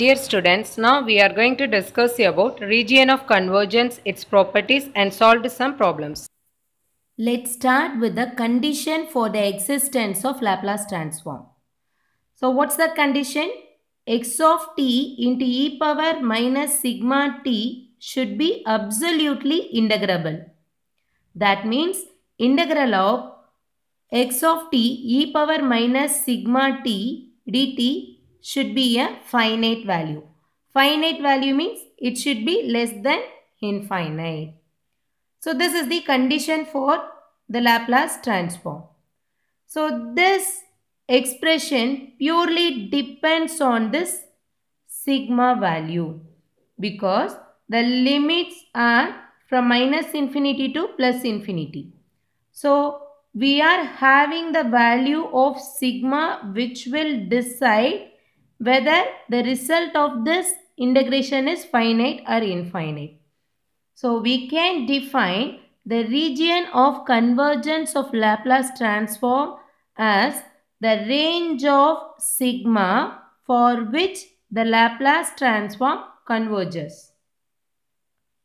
Dear students, now we are going to discuss about region of convergence, its properties and solved some problems. Let's start with the condition for the existence of Laplace transform. So what's the condition? x of t into e power minus sigma t should be absolutely integrable. That means integral of x of t e power minus sigma t dt should be a finite value. Finite value means it should be less than infinite. So this is the condition for the Laplace transform. So this expression purely depends on this sigma value because the limits are from minus infinity to plus infinity. So we are having the value of sigma which will decide whether the result of this integration is finite or infinite. So we can define the region of convergence of Laplace transform as the range of sigma for which the Laplace transform converges.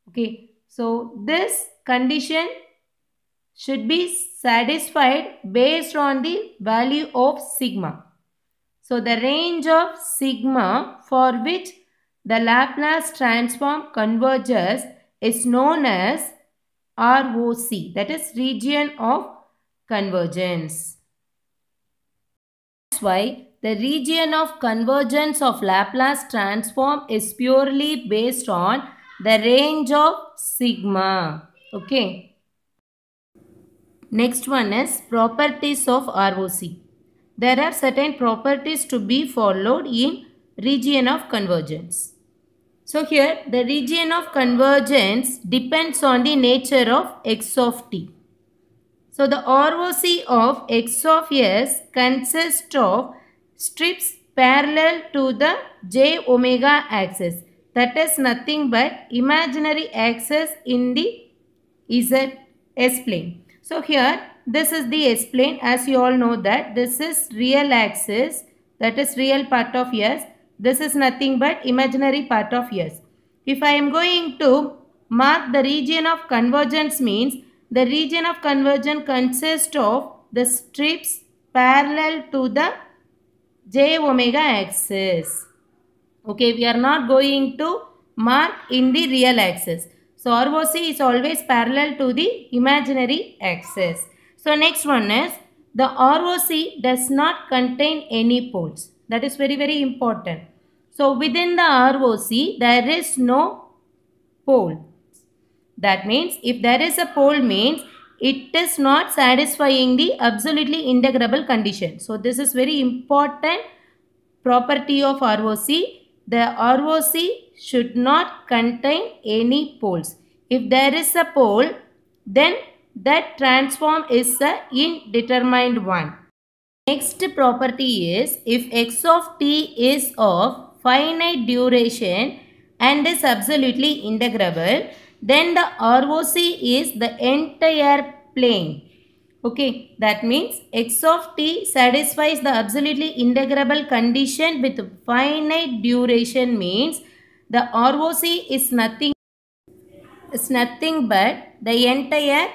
Okay, so this condition should be satisfied based on the value of sigma. So the range of sigma for which the Laplace transform converges is known as ROC that is region of convergence. That's why the region of convergence of Laplace transform is purely based on the range of sigma. Okay. Next one is properties of ROC there are certain properties to be followed in region of convergence. So here the region of convergence depends on the nature of x of t. So the ROC of x of s consists of strips parallel to the j omega axis that is nothing but imaginary axis in the z s plane. So here this is the S plane as you all know that this is real axis that is real part of S. This is nothing but imaginary part of S. If I am going to mark the region of convergence means the region of convergence consists of the strips parallel to the j omega axis. Okay, we are not going to mark in the real axis. So, ROC is always parallel to the imaginary axis. So next one is the ROC does not contain any poles. That is very, very important. So within the ROC, there is no pole. That means if there is a pole means it is not satisfying the absolutely integrable condition. So this is very important property of ROC. The ROC should not contain any poles. If there is a pole, then that transform is the indeterminate one. Next property is if x of t is of finite duration and is absolutely integrable then the ROC is the entire plane. Okay that means x of t satisfies the absolutely integrable condition with finite duration means the ROC is nothing is nothing but the entire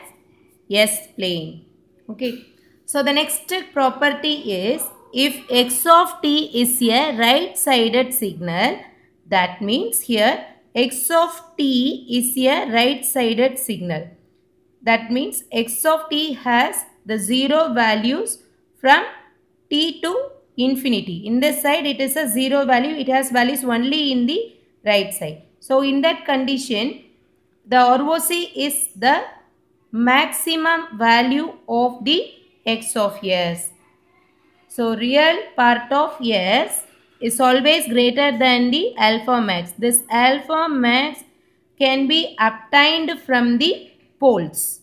S plane. Okay. So the next property is if x of t is a right sided signal that means here x of t is a right sided signal. That means x of t has the 0 values from t to infinity. In this side it is a 0 value. It has values only in the right side. So in that condition the ROC is the maximum value of the x of s. So real part of s is always greater than the alpha max. This alpha max can be obtained from the poles.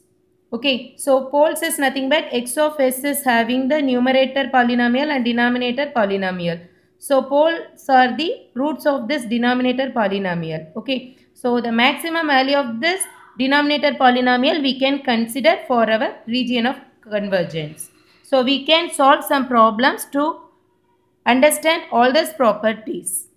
Okay, so poles is nothing but x of s is having the numerator polynomial and denominator polynomial. So poles are the roots of this denominator polynomial. Okay, so the maximum value of this denominator polynomial we can consider for our region of convergence. So we can solve some problems to understand all these properties.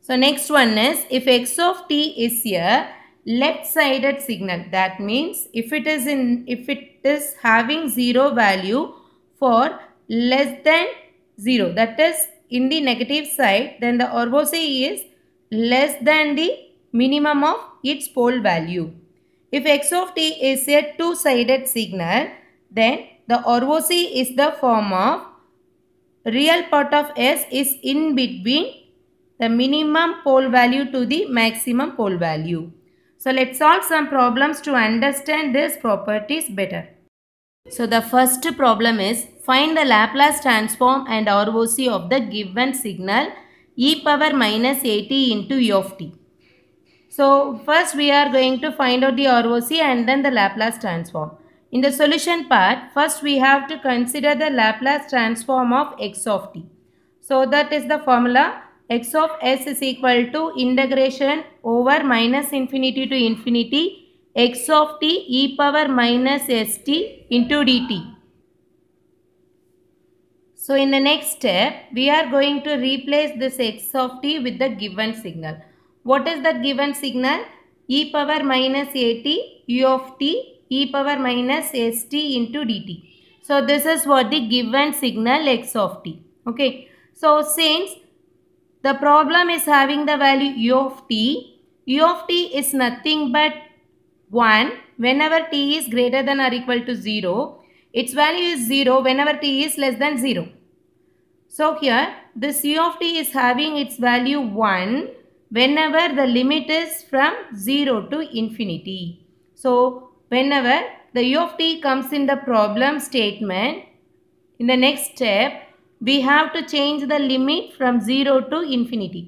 So next one is if x of t is a left sided signal that means if it is in if it is having zero value for less than zero that is in the negative side then the orthose is less than the minimum of its pole value. If x of t is a two-sided signal, then the ROC is the form of real part of S is in between the minimum pole value to the maximum pole value. So let's solve some problems to understand these properties better. So the first problem is find the Laplace transform and ROC of the given signal e power minus at into e of t. So first we are going to find out the ROC and then the Laplace transform. In the solution part, first we have to consider the Laplace transform of x of t. So that is the formula x of s is equal to integration over minus infinity to infinity x of t e power minus st into dt. So in the next step, we are going to replace this x of t with the given signal. What is that given signal? e power minus at u of t e power minus st into dt. So this is what the given signal x of t. Okay. So since the problem is having the value u of t, u of t is nothing but 1 whenever t is greater than or equal to 0. Its value is 0 whenever t is less than 0. So here this u of t is having its value 1 whenever the limit is from 0 to infinity. So, whenever the u of t comes in the problem statement, in the next step, we have to change the limit from 0 to infinity.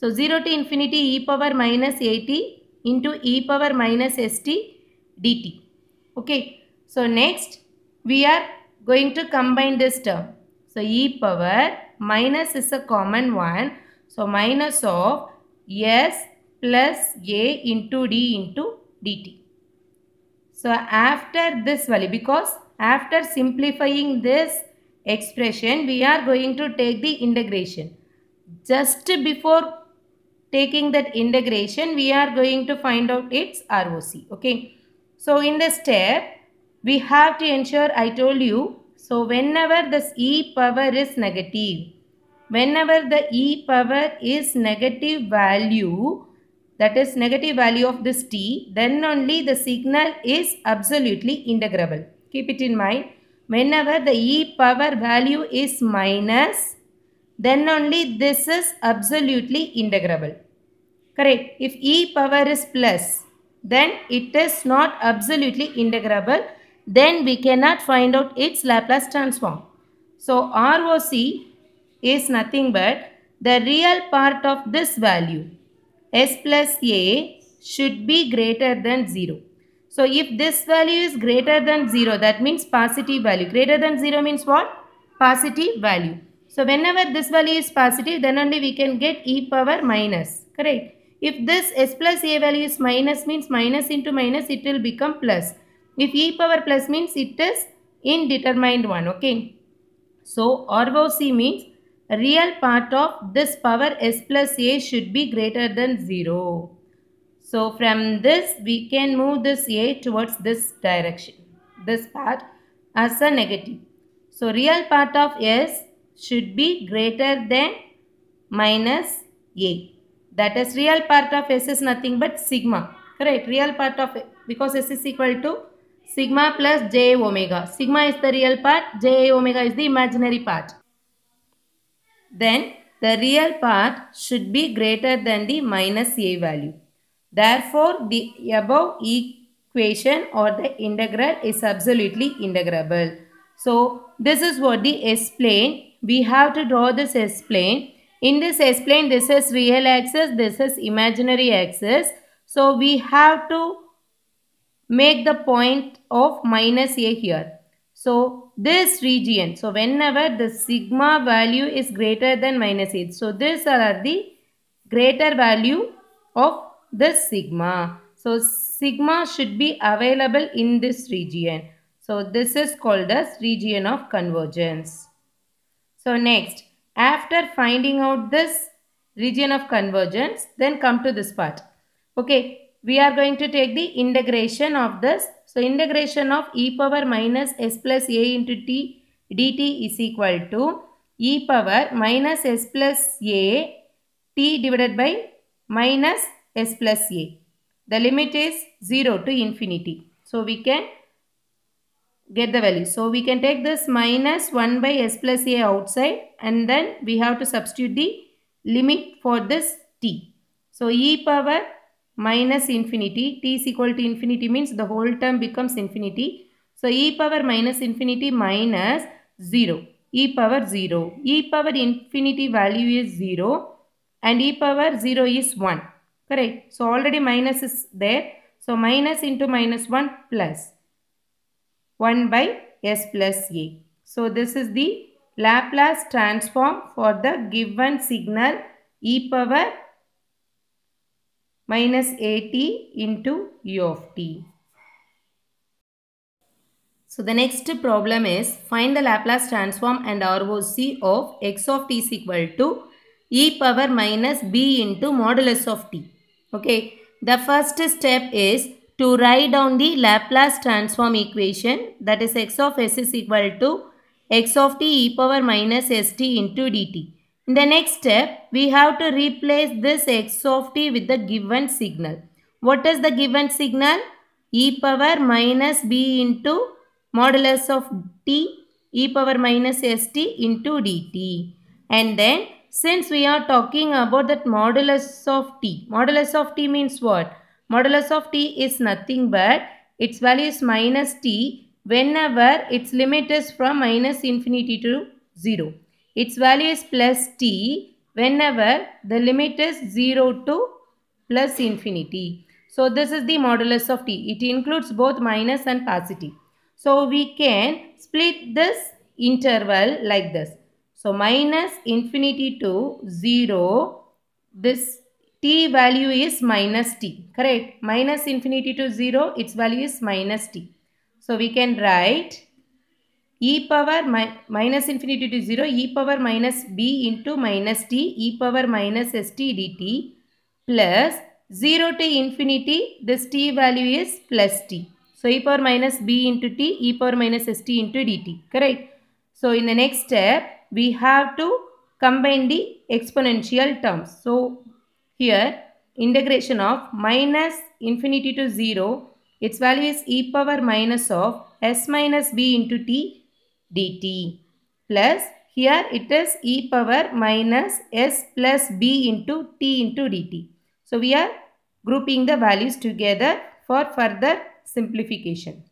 So, 0 to infinity e power minus at into e power minus st dt. Okay. So, next we are going to combine this term. So, e power minus is a common one. So, minus of s plus a into d into dt. So after this value because after simplifying this expression we are going to take the integration. Just before taking that integration we are going to find out its ROC. Okay. So in the step we have to ensure I told you so whenever this e power is negative whenever the e power is negative value that is negative value of this t then only the signal is absolutely integrable keep it in mind whenever the e power value is minus then only this is absolutely integrable correct if e power is plus then it is not absolutely integrable then we cannot find out its Laplace transform so ROC is nothing but the real part of this value. S plus A should be greater than 0. So if this value is greater than 0, that means positive value. Greater than 0 means what? Positive value. So whenever this value is positive, then only we can get e power minus. Correct. If this s plus a value is minus means minus into minus, it will become plus. If e power plus means it is indeterminate one. Okay. So ROC means real part of this power s plus a should be greater than 0. So from this we can move this a towards this direction, this part as a negative. So real part of s should be greater than minus a. That is real part of s is nothing but sigma. Correct. Real part of because s is equal to sigma plus j omega. Sigma is the real part, j omega is the imaginary part then the real part should be greater than the minus a value. Therefore, the above equation or the integral is absolutely integrable. So, this is what the S-plane. We have to draw this S-plane. In this S-plane, this is real axis, this is imaginary axis. So, we have to make the point of minus a here. So this region, so whenever the sigma value is greater than minus 8, so these are the greater value of the sigma. So sigma should be available in this region. So this is called as region of convergence. So next, after finding out this region of convergence, then come to this part. Okay, we are going to take the integration of this. So integration of e power minus s plus a into t dt is equal to e power minus s plus a t divided by minus s plus a. The limit is 0 to infinity. So we can get the value. So we can take this minus 1 by s plus a outside and then we have to substitute the limit for this t. So e power minus infinity. t is equal to infinity means the whole term becomes infinity. So e power minus infinity minus 0. e power 0. e power infinity value is 0 and e power 0 is 1. Correct. So already minus is there. So minus into minus 1 plus 1 by s plus a. So this is the Laplace transform for the given signal e power minus at into u of t. So the next problem is find the Laplace transform and ROC of x of t is equal to e power minus b into modulus of t. Okay. The first step is to write down the Laplace transform equation that is x of s is equal to x of t e power minus st into dt. In the next step, we have to replace this x of t with the given signal. What is the given signal? e power minus b into modulus of t e power minus st into dt. And then since we are talking about that modulus of t. Modulus of t means what? Modulus of t is nothing but its value is minus t whenever its limit is from minus infinity to 0. Its value is plus t whenever the limit is 0 to plus infinity. So this is the modulus of t. It includes both minus and positive. So we can split this interval like this. So minus infinity to 0, this t value is minus t, correct? Minus infinity to 0, its value is minus t. So we can write e power mi minus infinity to 0 e power minus b into minus t e power minus st dt plus 0 to infinity this t value is plus t. So e power minus b into t e power minus st into dt correct. So in the next step we have to combine the exponential terms. So here integration of minus infinity to 0 its value is e power minus of s minus b into t dt plus here it is e power minus s plus b into t into dt. So we are grouping the values together for further simplification.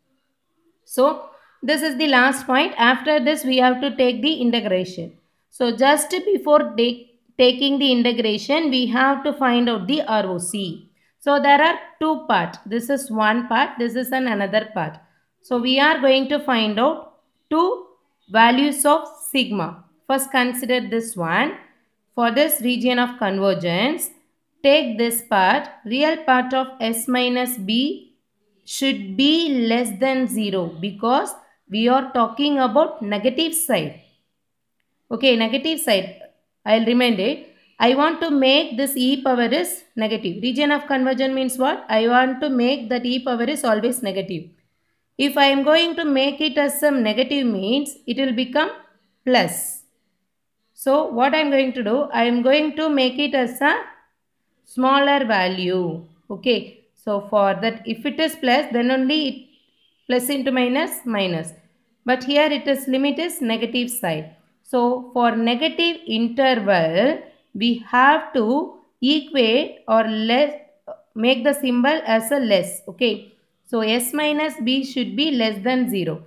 So this is the last point. After this we have to take the integration. So just before taking the integration we have to find out the ROC. So there are two parts. This is one part. This is an another part. So we are going to find out two values of sigma. First consider this one. For this region of convergence, take this part, real part of S minus B should be less than 0 because we are talking about negative side. Okay, negative side. I'll remind it. I want to make this e power is negative. Region of convergence means what? I want to make that e power is always negative. If I am going to make it as some negative means, it will become plus. So what I am going to do, I am going to make it as a smaller value. Okay. So for that, if it is plus, then only it plus into minus, minus. But here it is limit is negative side. So for negative interval, we have to equate or less, make the symbol as a less. Okay. So S minus B should be less than 0.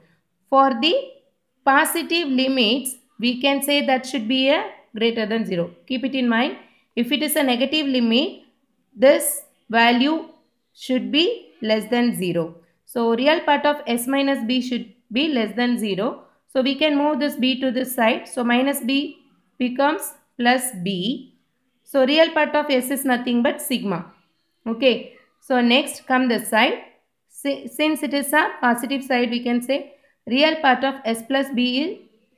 For the positive limits, we can say that should be a greater than 0. Keep it in mind. If it is a negative limit, this value should be less than 0. So real part of S minus B should be less than 0. So we can move this B to this side. So minus B becomes plus B. So real part of S is nothing but sigma. Okay. So next come this side. Since it is a positive side, we can say real part of s plus b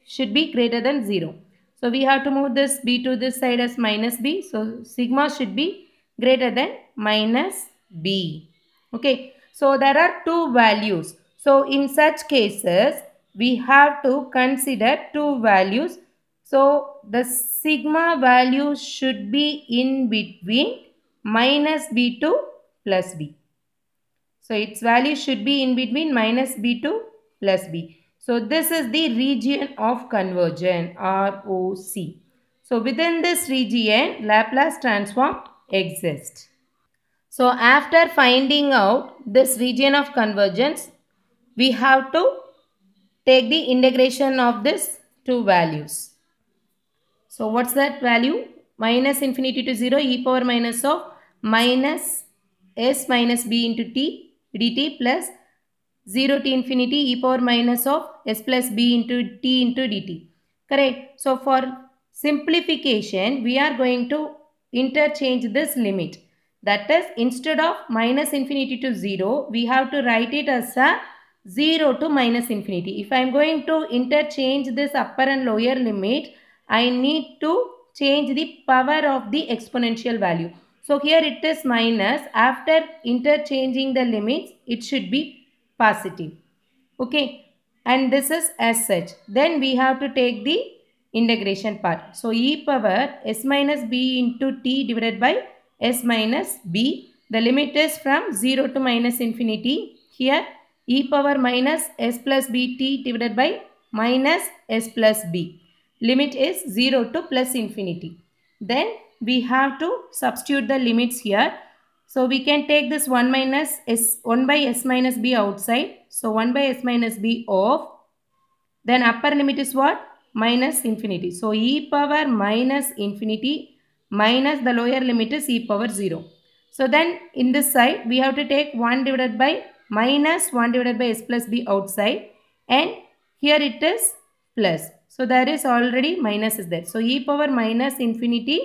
should be greater than 0. So we have to move this b to this side as minus b. So sigma should be greater than minus b. Okay. So there are two values. So in such cases, we have to consider two values. So the sigma value should be in between minus b to plus b. So its value should be in between minus b to plus b. So this is the region of convergence ROC. So within this region Laplace transform exists. So after finding out this region of convergence we have to take the integration of this two values. So what's that value? Minus infinity to 0 e power minus of minus s minus b into t dt plus 0 to infinity e power minus of s plus b into t into dt. Correct. So for simplification, we are going to interchange this limit. That is, instead of minus infinity to 0, we have to write it as a 0 to minus infinity. If I am going to interchange this upper and lower limit, I need to change the power of the exponential value. So here it is minus. After interchanging the limits, it should be positive. Okay. And this is as such. Then we have to take the integration part. So e power s minus b into t divided by s minus b. The limit is from 0 to minus infinity. Here e power minus s plus bt divided by minus s plus b. Limit is 0 to plus infinity. Then we have to substitute the limits here. So we can take this 1 minus s 1 by s minus b outside. So 1 by s minus b off. Then upper limit is what? Minus infinity. So e power minus infinity minus the lower limit is e power 0. So then in this side we have to take 1 divided by minus 1 divided by s plus b outside and here it is plus. So there is already minus is there. So e power minus infinity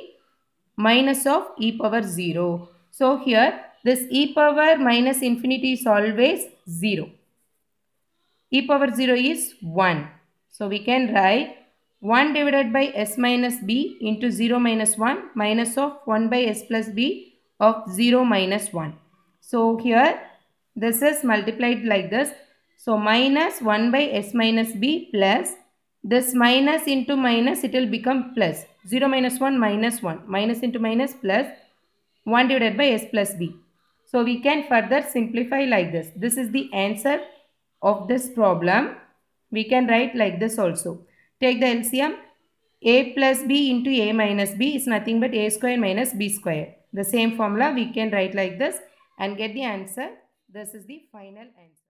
minus of e power 0. So here this e power minus infinity is always 0. e power 0 is 1. So we can write 1 divided by s minus b into 0 minus 1 minus of 1 by s plus b of 0 minus 1. So here this is multiplied like this. So minus 1 by s minus b plus this minus into minus it will become plus. 0 minus 1 minus 1. Minus into minus plus 1 divided by s plus b. So we can further simplify like this. This is the answer of this problem. We can write like this also. Take the LCM. a plus b into a minus b is nothing but a square minus b square. The same formula we can write like this and get the answer. This is the final answer.